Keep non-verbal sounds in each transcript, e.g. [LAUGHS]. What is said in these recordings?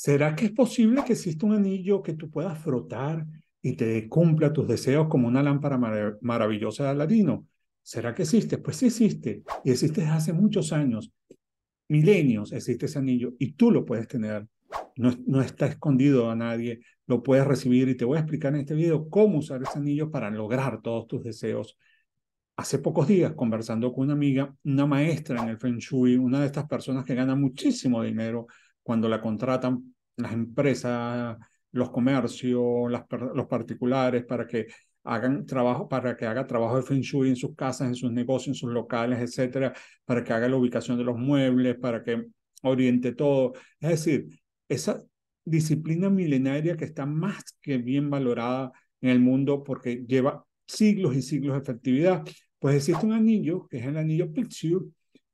¿Será que es posible que exista un anillo que tú puedas frotar y te cumpla tus deseos como una lámpara maravillosa de Aladino? ¿Será que existe? Pues sí existe. Y existe desde hace muchos años. Milenios existe ese anillo y tú lo puedes tener. No, no está escondido a nadie. Lo puedes recibir y te voy a explicar en este video cómo usar ese anillo para lograr todos tus deseos. Hace pocos días, conversando con una amiga, una maestra en el Feng Shui, una de estas personas que gana muchísimo dinero, cuando la contratan las empresas, los comercios, los particulares, para que hagan trabajo, para que haga trabajo de Feng Shui en sus casas, en sus negocios, en sus locales, etcétera, para que haga la ubicación de los muebles, para que oriente todo. Es decir, esa disciplina milenaria que está más que bien valorada en el mundo porque lleva siglos y siglos de efectividad, pues existe un anillo, que es el anillo Picture,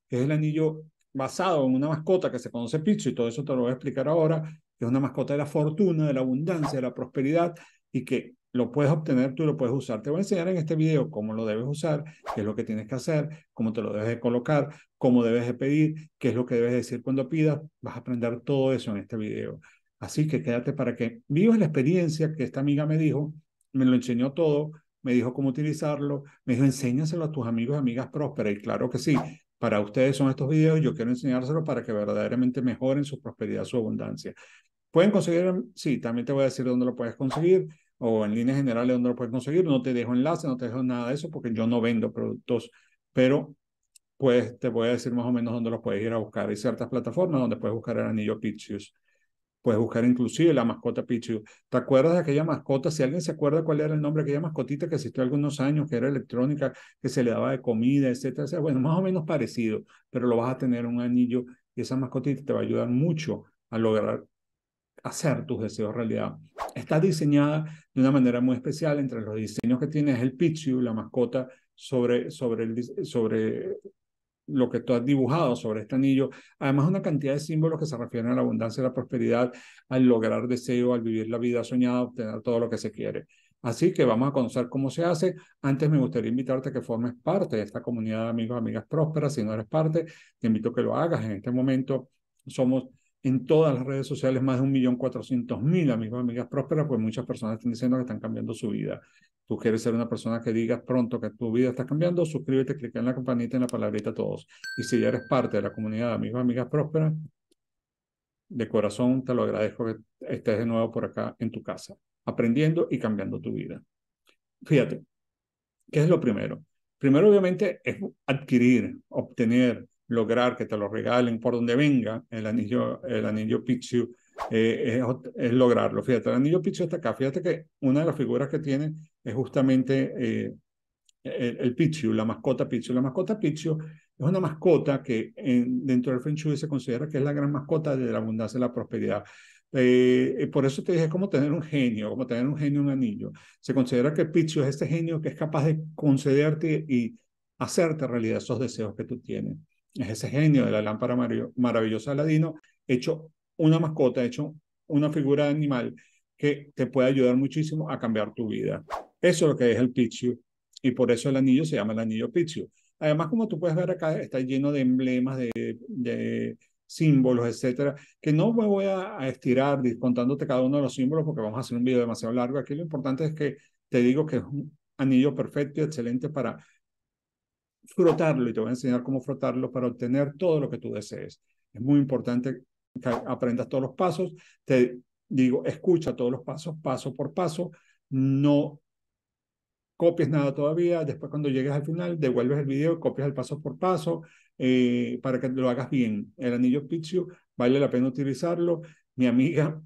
que es el anillo basado en una mascota que se conoce Pizzo, y todo eso te lo voy a explicar ahora, que es una mascota de la fortuna, de la abundancia, de la prosperidad, y que lo puedes obtener, tú lo puedes usar. Te voy a enseñar en este video cómo lo debes usar, qué es lo que tienes que hacer, cómo te lo debes de colocar, cómo debes de pedir, qué es lo que debes decir cuando pidas. Vas a aprender todo eso en este video. Así que quédate para que vivas la experiencia que esta amiga me dijo, me lo enseñó todo, me dijo cómo utilizarlo, me dijo enséñaselo a tus amigos y amigas prósperas. Y claro que sí, para ustedes son estos videos, yo quiero enseñárselo para que verdaderamente mejoren su prosperidad, su abundancia. Pueden conseguir, sí, también te voy a decir dónde lo puedes conseguir o en líneas generales dónde lo puedes conseguir. No te dejo enlace, no te dejo nada de eso porque yo no vendo productos, pero pues te voy a decir más o menos dónde lo puedes ir a buscar. Hay ciertas plataformas donde puedes buscar el anillo Pixius. Puedes buscar inclusive la mascota Pichu. ¿Te acuerdas de aquella mascota? Si alguien se acuerda cuál era el nombre de aquella mascotita que existió algunos años, que era electrónica, que se le daba de comida, etcétera, Bueno, más o menos parecido, pero lo vas a tener un anillo y esa mascotita te va a ayudar mucho a lograr hacer tus deseos realidad. Está diseñada de una manera muy especial. Entre los diseños que tienes el Pichu, la mascota, sobre, sobre, el, sobre lo que tú has dibujado sobre este anillo, además una cantidad de símbolos que se refieren a la abundancia y la prosperidad, al lograr deseo, al vivir la vida soñada, obtener todo lo que se quiere. Así que vamos a conocer cómo se hace. Antes me gustaría invitarte a que formes parte de esta comunidad de amigos, amigas prósperas. Si no eres parte, te invito a que lo hagas en este momento. Somos en todas las redes sociales más de 1.400.000 amigos, amigas prósperas, pues muchas personas están diciendo que están cambiando su vida. Tú quieres ser una persona que digas pronto que tu vida está cambiando, suscríbete, clic en la campanita, en la palabrita todos. Y si ya eres parte de la comunidad de amigos, amigas prósperas, de corazón te lo agradezco que estés de nuevo por acá en tu casa, aprendiendo y cambiando tu vida. Fíjate, ¿qué es lo primero? Primero, obviamente, es adquirir, obtener, lograr que te lo regalen por donde venga, el anillo, el anillo Pichu, eh, es, lograrlo. Fíjate, el anillo Pichu está acá. Fíjate que una de las figuras que tiene es justamente eh, el, Pichu, la mascota Pichu. La mascota Pichu es una mascota que dentro del Feng Shui se considera que es la gran mascota de la abundancia y la prosperidad. Eh, por eso te dije, es como tener un genio, como tener un genio un anillo. Se considera que Pichu es este genio que es capaz de concederte y hacerte realidad esos deseos que tú tienes es ese genio de la lámpara maravillosa de Aladino, hecho una mascota, hecho una figura de animal que te puede ayudar muchísimo a cambiar tu vida. Eso es lo que es el Pichu y por eso el anillo se llama el anillo Pichu. Además, como tú puedes ver acá, está lleno de emblemas, de, símbolos, etcétera, que no me voy a, estirar contándote cada uno de los símbolos porque vamos a hacer un video demasiado largo. Aquí lo importante es que te digo que es un anillo perfecto y excelente para frotarlo y te voy a enseñar cómo frotarlo para obtener todo lo que tú desees. Es muy importante que aprendas todos los pasos. Te digo, escucha todos los pasos, paso por paso. No copies nada todavía. Después, cuando llegues al final, devuelves el video, copias el paso por paso eh, para que lo hagas bien. El anillo Pichu vale la pena utilizarlo. Mi amiga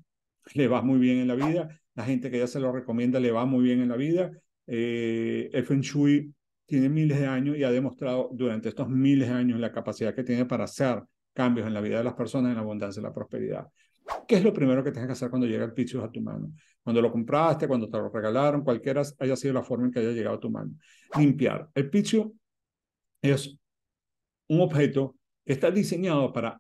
[LAUGHS] le va muy bien en la vida. La gente que ya se lo recomienda le va muy bien en la vida. Eh, Feng Shui tiene miles de años y ha demostrado durante estos miles de años la capacidad que tiene para hacer cambios en la vida de las personas, en la abundancia y la prosperidad. ¿Qué es lo primero que tienes que hacer cuando llega el pichu a tu mano? Cuando lo compraste, cuando te lo regalaron, cualquiera haya sido la forma en que haya llegado a tu mano. Limpiar. El Pichu es un objeto que está diseñado para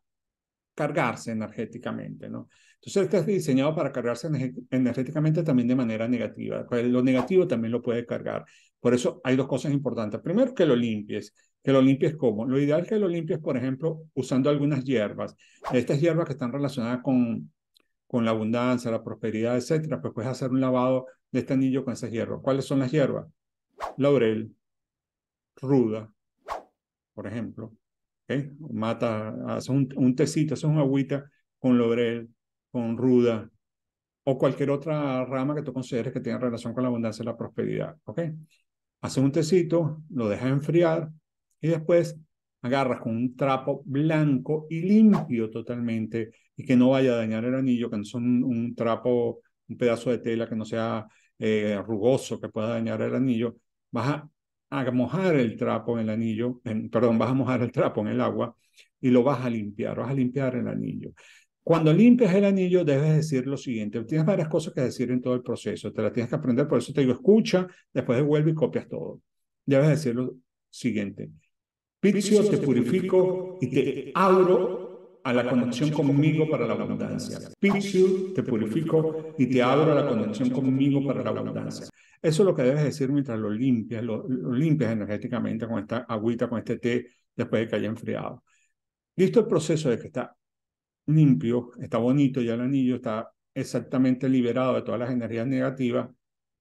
cargarse energéticamente, ¿no? Entonces está diseñado para cargarse energéticamente también de manera negativa. Pues, lo negativo también lo puede cargar. Por eso hay dos cosas importantes. Primero, que lo limpies. Que lo limpies como. Lo ideal es que lo limpies, por ejemplo, usando algunas hierbas. Estas hierbas que están relacionadas con, con la abundancia, la prosperidad, etcétera, pues puedes hacer un lavado de este anillo con esas hierbas. ¿Cuáles son las hierbas? Laurel, ruda, por ejemplo. ¿okay? Mata, haces un, un tecito, haces una agüita con laurel, con ruda, o cualquier otra rama que tú consideres que tenga relación con la abundancia y la prosperidad. ¿Ok? haces un tecito, lo dejas enfriar y después agarras con un trapo blanco y limpio totalmente y que no vaya a dañar el anillo, que no sea un, trapo, un pedazo de tela que no sea eh, rugoso, que pueda dañar el anillo. Vas a, mojar el trapo en el anillo, perdón, vas a mojar el trapo en el agua y lo vas a limpiar, vas a limpiar el anillo. Cuando limpias el anillo, debes decir lo siguiente. Tienes varias cosas que decir en todo el proceso. Te las tienes que aprender, por eso te digo, escucha, después devuelve y copias todo. Debes decir lo siguiente. Picio te purifico y te abro a la conexión conmigo para la abundancia. Picio te purifico y te abro a la conexión conmigo para la abundancia. Eso es lo que debes decir mientras lo limpias, lo, lo limpias energéticamente con esta agüita, con este té, después de que haya enfriado. Listo el proceso de que está limpio, está bonito, y el anillo está exactamente liberado de todas las energías negativas,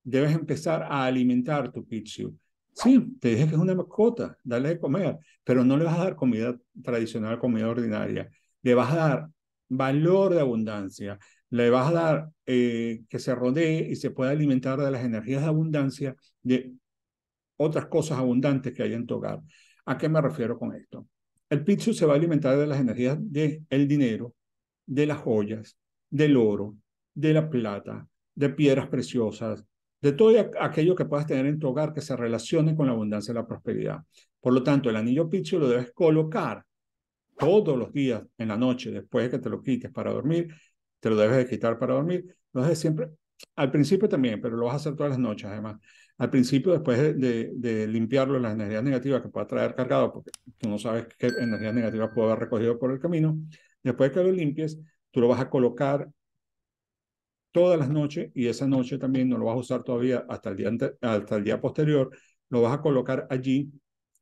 debes empezar a alimentar tu Pichu. Sí, te dije que es una mascota, dale de comer, pero no le vas a dar comida tradicional, comida ordinaria. Le vas a dar valor de abundancia, le vas a dar eh, que se rodee y se pueda alimentar de las energías de abundancia de otras cosas abundantes que hay en tu hogar. ¿A qué me refiero con esto? El Pitsu se va a alimentar de las energías del el dinero, de las joyas, del oro, de la plata, de piedras preciosas, de todo aquello que puedas tener en tu hogar que se relacione con la abundancia y la prosperidad. Por lo tanto, el anillo Pitsu lo debes colocar todos los días en la noche, después de que te lo quites para dormir, te lo debes quitar para dormir, lo debes siempre, al principio también, pero lo vas a hacer todas las noches además al principio, después de, de, de, limpiarlo, las energías negativas que pueda traer cargado, porque tú no sabes qué energías negativas puede haber recogido por el camino, después que lo limpies, tú lo vas a colocar todas las noches y esa noche también no lo vas a usar todavía hasta el día, hasta el día posterior, lo vas a colocar allí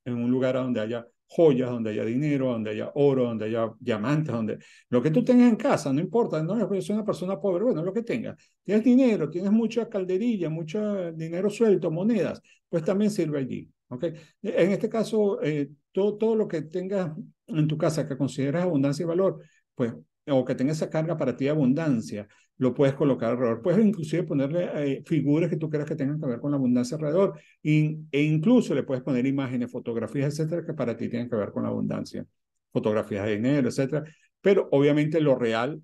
en un lugar donde haya joyas, donde haya dinero, donde haya oro, donde haya diamantes, donde lo que tú tengas en casa, no importa, no es una persona pobre, bueno, lo que tengas. Tienes dinero, tienes mucha calderilla, mucho dinero suelto, monedas, pues también sirve allí. ¿okay? En este caso, eh, todo, todo lo que tengas en tu casa que consideras abundancia y valor, pues, o que tenga esa carga para ti de abundancia, lo puedes colocar alrededor. Puedes inclusive ponerle eh, figuras que tú quieras que tengan que ver con la abundancia alrededor e incluso le puedes poner imágenes, fotografías, etcétera, que para ti tienen que ver con la abundancia. Fotografías de dinero, etcétera. Pero obviamente lo real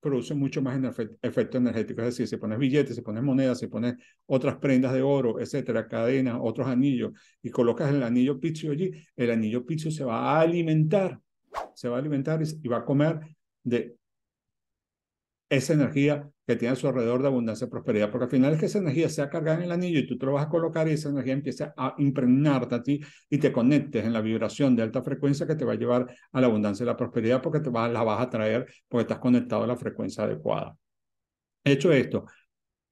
produce mucho más efecto energético. Es decir, si pones billetes, si pones monedas, si pones otras prendas de oro, etcétera, cadenas, otros anillos, y colocas el anillo pizio allí, el anillo pizio se va a alimentar, se va a alimentar y va a comer de esa energía que tiene a su alrededor de abundancia y prosperidad, porque al final es que esa energía ha cargada en el anillo y tú te lo vas a colocar y esa energía empieza a impregnarte a ti y te conectes en la vibración de alta frecuencia que te va a llevar a la abundancia y la prosperidad porque te la vas a traer porque estás conectado a la frecuencia adecuada. Hecho esto,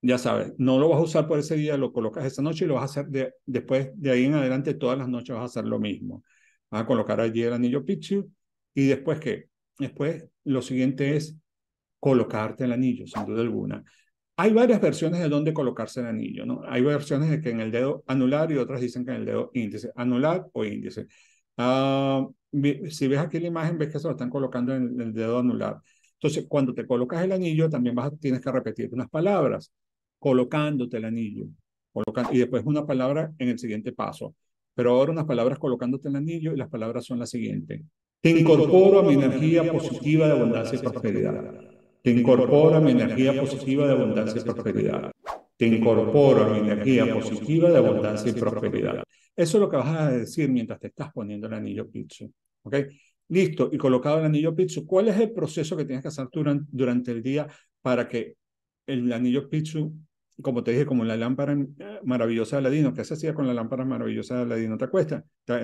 ya sabes, no lo vas a usar por ese día, lo colocas esa noche y lo vas a hacer después de ahí en adelante, todas las noches vas a hacer lo mismo. Vas a colocar allí el anillo Pichu y después que Después lo siguiente es colocarte el anillo, sin duda alguna. Hay varias versiones de dónde colocarse el anillo, ¿no? Hay versiones de que en el dedo anular y otras dicen que en el dedo índice, anular o índice. Ah, si ves aquí la imagen, ves que se lo están colocando en el dedo anular. Entonces, cuando te colocas el anillo, también vas, tienes que repetir unas palabras, colocándote el anillo. y después una palabra en el siguiente paso. Pero ahora unas palabras colocándote el anillo y las palabras son las siguientes. Te incorporo a mi energía positiva de abundancia y prosperidad incorporo incorpora mi energía positiva de abundancia y prosperidad. Te incorporo mi energía positiva de abundancia y prosperidad. Eso es lo que vas a decir mientras te estás poniendo el anillo Pitsu. ¿Ok? Listo, y colocado el anillo Pitsu, ¿cuál es el proceso que tienes que hacer durante, durante el día para que el anillo Pitsu, como te dije, como la lámpara maravillosa de Aladino, ¿qué se hacía con la lámpara maravillosa de Aladino? ¿Te,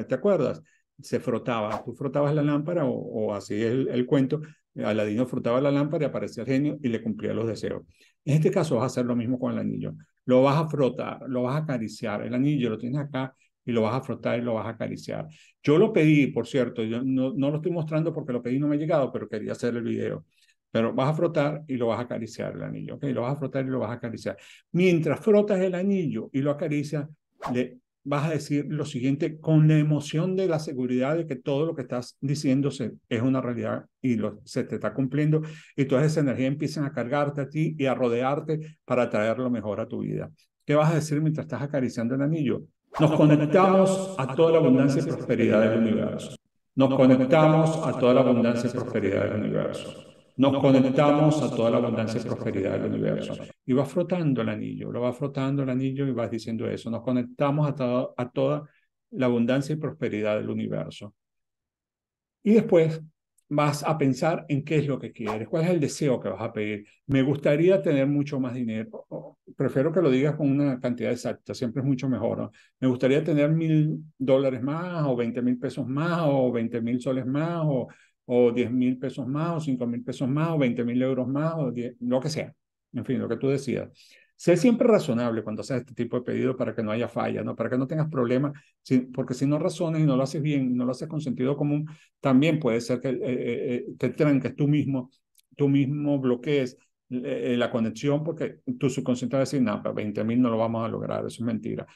¿Te, acuerdas? Se frotaba, tú frotabas la lámpara o, así es el, el cuento, Aladino frotaba la lámpara y aparecía el genio y le cumplía los deseos. En este caso vas a hacer lo mismo con el anillo. Lo vas a frotar, lo vas a acariciar. El anillo lo tienes acá y lo vas a frotar y lo vas a acariciar. Yo lo pedí, por cierto, yo no, lo estoy mostrando porque lo pedí no me ha llegado, pero quería hacer el video. Pero vas a frotar y lo vas a acariciar el anillo, ¿ok? Lo vas a frotar y lo vas a acariciar. Mientras frotas el anillo y lo acaricias, le vas a decir lo siguiente con la emoción de la seguridad de que todo lo que estás diciendo es una realidad y lo, se te está cumpliendo y toda esa energía empiezan a cargarte a ti y a rodearte para traer lo mejor a tu vida. ¿Qué vas a decir mientras estás acariciando el anillo? Nos conectamos a toda la abundancia y prosperidad del universo. Nos conectamos a toda la abundancia y prosperidad del universo nos conectamos a toda la abundancia y prosperidad del universo. Y vas frotando el anillo, lo vas frotando el anillo y vas diciendo eso. Nos conectamos a, a toda la abundancia y prosperidad del universo. Y después vas a pensar en qué es lo que quieres, cuál es el deseo que vas a pedir. Me gustaría tener mucho más dinero. Prefiero que lo digas con una cantidad exacta, siempre es mucho mejor. Me gustaría tener mil dólares más o veinte mil pesos más o veinte mil soles más o o 10 mil pesos más, o 5 mil pesos más, o 20 mil euros más, o lo que sea. En fin, lo que tú decidas. Sé siempre razonable cuando haces este tipo de pedidos para que no haya falla, ¿no? para que no tengas problemas, porque si no razones y no lo haces bien, no lo haces con sentido común, también puede ser que eh, eh, eh, te tranques tú mismo, tú mismo bloquees la conexión porque tu subconsciente va a decir, no, pero 20 mil no lo vamos a lograr, eso es mentira.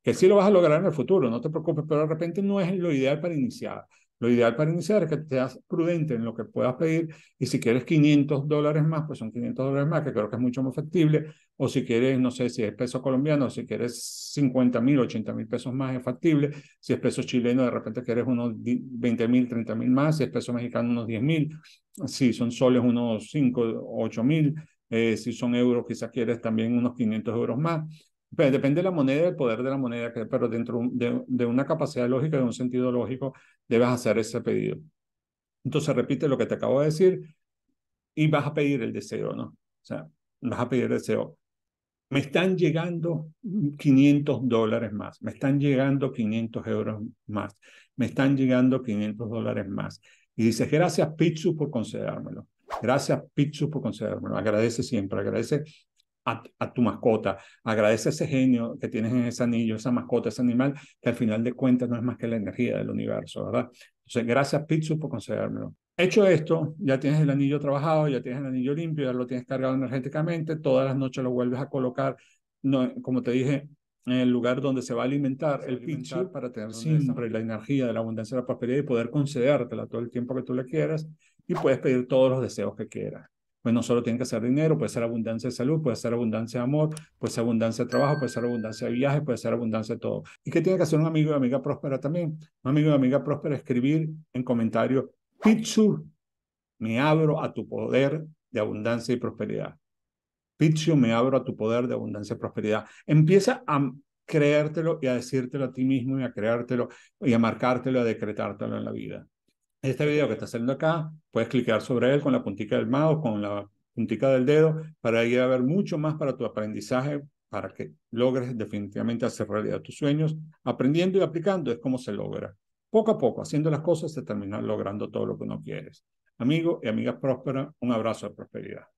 Que sí lo vas a lograr en el futuro, no te preocupes, pero de repente no es lo ideal para iniciar. Lo ideal para iniciar es que seas prudente en lo que puedas pedir y si quieres 500 dólares más, pues son 500 dólares más, que creo que es mucho más factible. O si quieres, no sé, si es peso colombiano, si quieres 50 mil, 80 mil pesos más es factible. Si es peso chileno, de repente quieres unos 20 mil, 30 mil más. Si es peso mexicano, unos 10 mil. Si son soles, unos 5, 8 mil. Eh, si son euros, quizás quieres también unos 500 euros más. Pues, depende de la moneda, del poder de la moneda, pero dentro de, una capacidad lógica, de un sentido lógico, debes hacer ese pedido. Entonces repite lo que te acabo de decir y vas a pedir el deseo, ¿no? O sea, vas a pedir el deseo. Me están llegando 500 dólares más, me están llegando 500 euros más, me están llegando 500 dólares más. Y dices, gracias Pitsu por concedérmelo. Gracias Pitsu por concedérmelo. Agradece siempre, agradece a, tu mascota. Agradece ese genio que tienes en ese anillo, esa mascota, ese animal, que al final de cuentas no es más que la energía del universo, ¿verdad? Entonces, gracias Pitsu por concedérmelo. Hecho esto, ya tienes el anillo trabajado, ya tienes el anillo limpio, ya lo tienes cargado energéticamente, todas las noches lo vuelves a colocar, como te dije, en el lugar donde se va a alimentar el Pizzu, para tener siempre la energía de la abundancia de la prosperidad y poder concedértela todo el tiempo que tú le quieras y puedes pedir todos los deseos que quieras pues no solo tiene que ser dinero, puede ser abundancia de salud, puede ser abundancia de amor, puede ser abundancia de trabajo, puede ser abundancia de viajes, puede ser abundancia de todo. ¿Y qué tiene que hacer un amigo y amiga próspera también? Un amigo y amiga próspera escribir en comentarios, Pichu, me abro a tu poder de abundancia y prosperidad. Pichu, me abro a tu poder de abundancia y prosperidad. Empieza a creértelo y a decírtelo a ti mismo y a creértelo y a marcártelo, a decretártelo en la vida este video que está saliendo acá, puedes clicar sobre él con la puntica del mouse, con la puntica del dedo, para ir a ver mucho más para tu aprendizaje, para que logres definitivamente hacer realidad tus sueños. Aprendiendo y aplicando es como se logra. Poco a poco, haciendo las cosas, se termina logrando todo lo que uno quieres. Amigo y amiga próspera un abrazo de prosperidad.